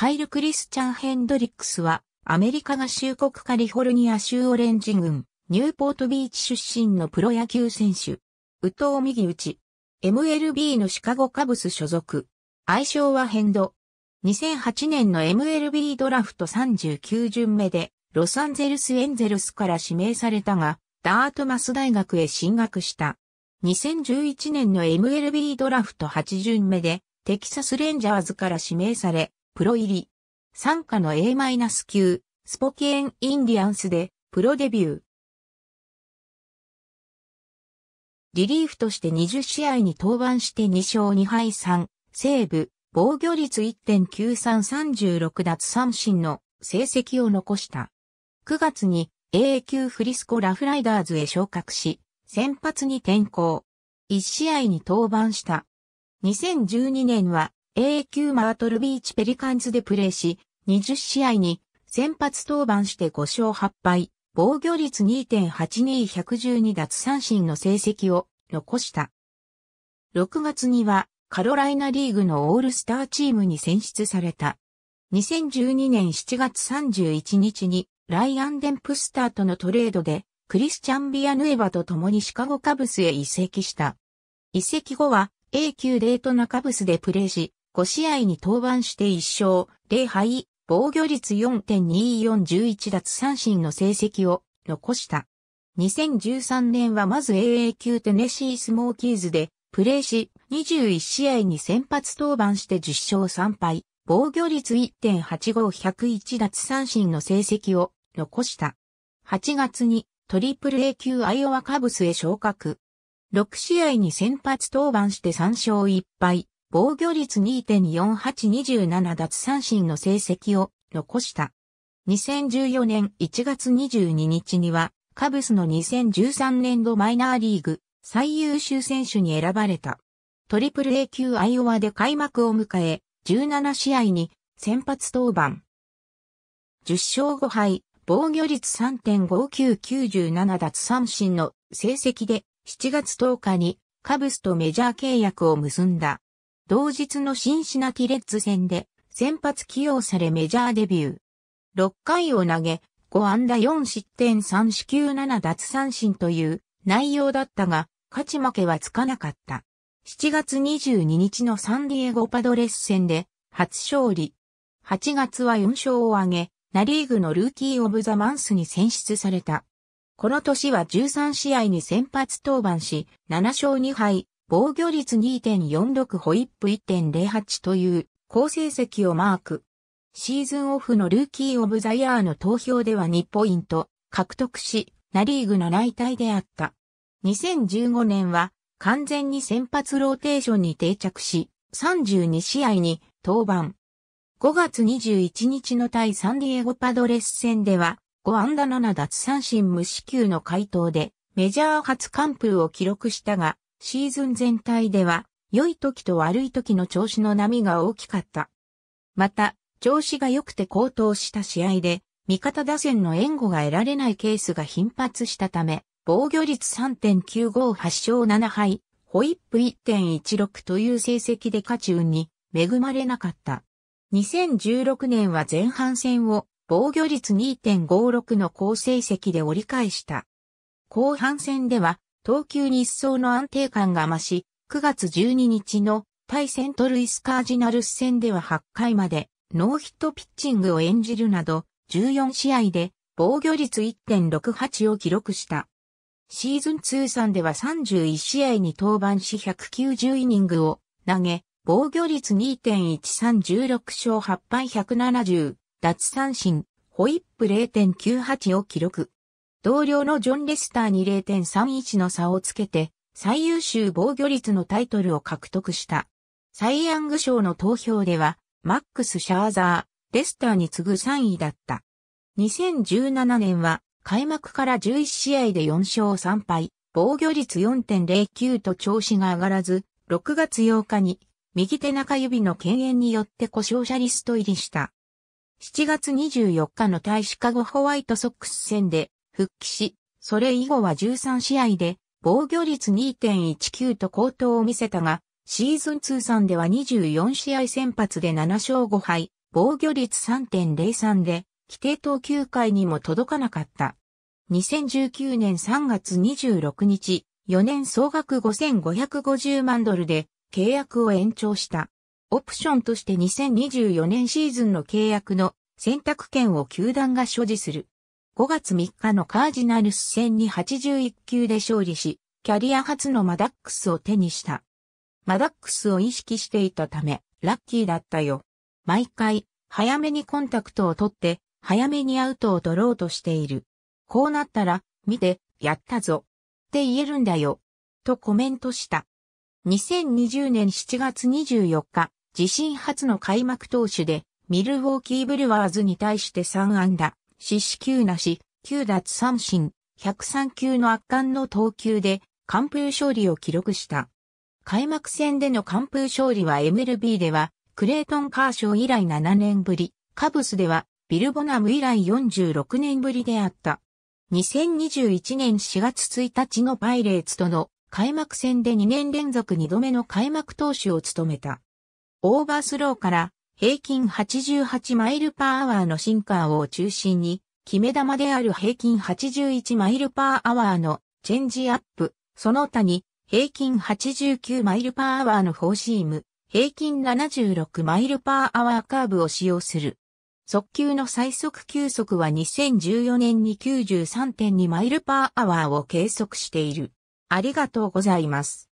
カイル・クリスチャン・ヘンドリックスは、アメリカ合衆国カリフォルニア州オレンジ郡、ニューポートビーチ出身のプロ野球選手。宇藤右打ち。MLB のシカゴカブス所属。愛称はヘンド。2008年の MLB ドラフト39巡目で、ロサンゼルスエンゼルスから指名されたが、ダートマス大学へ進学した。2011年の MLB ドラフト8巡目で、テキサスレンジャーズから指名され、プロ入り。参加の A- 9スポケーン・インディアンスで、プロデビュー。リリーフとして20試合に登板して2勝2敗3、セーブ、防御率1.9336奪三振の成績を残した。9月に A 級フリスコラフライダーズへ昇格し、先発に転向。1試合に登板した。2012年は AQ マートルビーチペリカンズでプレーし、20試合に先発登板して5勝8敗、防御率2.82112奪三振の成績を残した。6月にはカロライナリーグのオールスターチームに選出された。2012年7月31日にライアン・デンプスターとのトレードでクリスチャン・ビアヌエバと共にシカゴカブスへ移籍した。移籍後は A 級デートナカブスでプレーし、5試合に登板して1勝、0敗、防御率4.2411奪三振の成績を残した。2013年はまず AA 級テネシースモーキーズでプレーし、21試合に先発登板して10勝3敗、防御率1.85101奪三振の成績を残した。8月にトリプル A 級アイオワカブスへ昇格。6試合に先発登板して3勝1敗、防御率2.4827奪三振の成績を残した。2014年1月22日には、カブスの2013年度マイナーリーグ最優秀選手に選ばれた。トリプル A 級アイオワで開幕を迎え、17試合に先発登板。10勝5敗、防御率3.5997奪三振の成績で7月10日にカブスとメジャー契約を結んだ。同日のシンシナティレッズ戦で先発起用されメジャーデビュー。6回を投げ、5安打4失点3四球7奪三振という内容だったが、勝ち負けはつかなかった。7月22日のサンディエゴパドレス戦で初勝利。8月は4勝を挙げ、ナリーグのルーキー・オブ・ザ・マンスに選出された。この年は13試合に先発登板し、7勝2敗、防御率2.46ホイップ1.08という好成績をマーク。シーズンオフのルーキー・オブ・ザ・イヤーの投票では2ポイント獲得し、ナリーグ7位タイであった。2015年は完全に先発ローテーションに定着し、32試合に登板。5月21日の対サンディエゴパドレス戦では、5安打7奪三振無四球の回答で、メジャー初完封を記録したが、シーズン全体では、良い時と悪い時の調子の波が大きかった。また、調子が良くて高騰した試合で、味方打線の援護が得られないケースが頻発したため、防御率3.958勝7敗、ホイップ1.16という成績で勝ち運に恵まれなかった。2016年は前半戦を防御率2.56の好成績で折り返した。後半戦では投球に一層の安定感が増し、9月12日の対セントルイスカージナルス戦では8回までノーヒットピッチングを演じるなど、14試合で防御率1.68を記録した。シーズン通算では31試合に登板し190イニングを投げ、防御率2.1316勝8敗170、奪三振、ホイップ0.98を記録。同僚のジョン・レスターに0.31の差をつけて、最優秀防御率のタイトルを獲得した。サイ・ヤング賞の投票では、マックス・シャーザー、レスターに次ぐ3位だった。2017年は、開幕から11試合で4勝3敗、防御率4.09と調子が上がらず、6月8日に、右手中指の敬遠によって故障者リスト入りした。7月24日の大使カゴホワイトソックス戦で復帰し、それ以後は13試合で防御率2.19と高騰を見せたが、シーズン通算では24試合先発で7勝5敗、防御率3.03で、規定投球回にも届かなかった。2019年3月26日、4年総額5550万ドルで契約を延長した。オプションとして2024年シーズンの契約の選択権を球団が所持する。5月3日のカージナルス戦に81球で勝利し、キャリア初のマダックスを手にした。マダックスを意識していたため、ラッキーだったよ。毎回、早めにコンタクトを取って、早めにアウトを取ろうとしている。こうなったら、見て、やったぞ。って言えるんだよ。とコメントした。2020年7月24日、自身初の開幕投手で、ミルウォーキーブルワーズに対して3安打。四死球なし、9奪三振、103球の圧巻の投球で完封勝利を記録した。開幕戦での完封勝利は MLB では、クレートン・カーショー以来7年ぶり、カブスでは、ビルボナム以来46年ぶりであった。2021年4月1日のパイレーツとの開幕戦で2年連続2度目の開幕投手を務めた。オーバースローから平均88マイルパーアワーのシンカーを中心に、決め球である平均81マイルパーアワーのチェンジアップ、その他に平均89マイルパーアワーのフォーシーム、平均76マイルパーアワーカーブを使用する。速球の最速球速は2014年に93.2マイルパーアワーを計測している。ありがとうございます。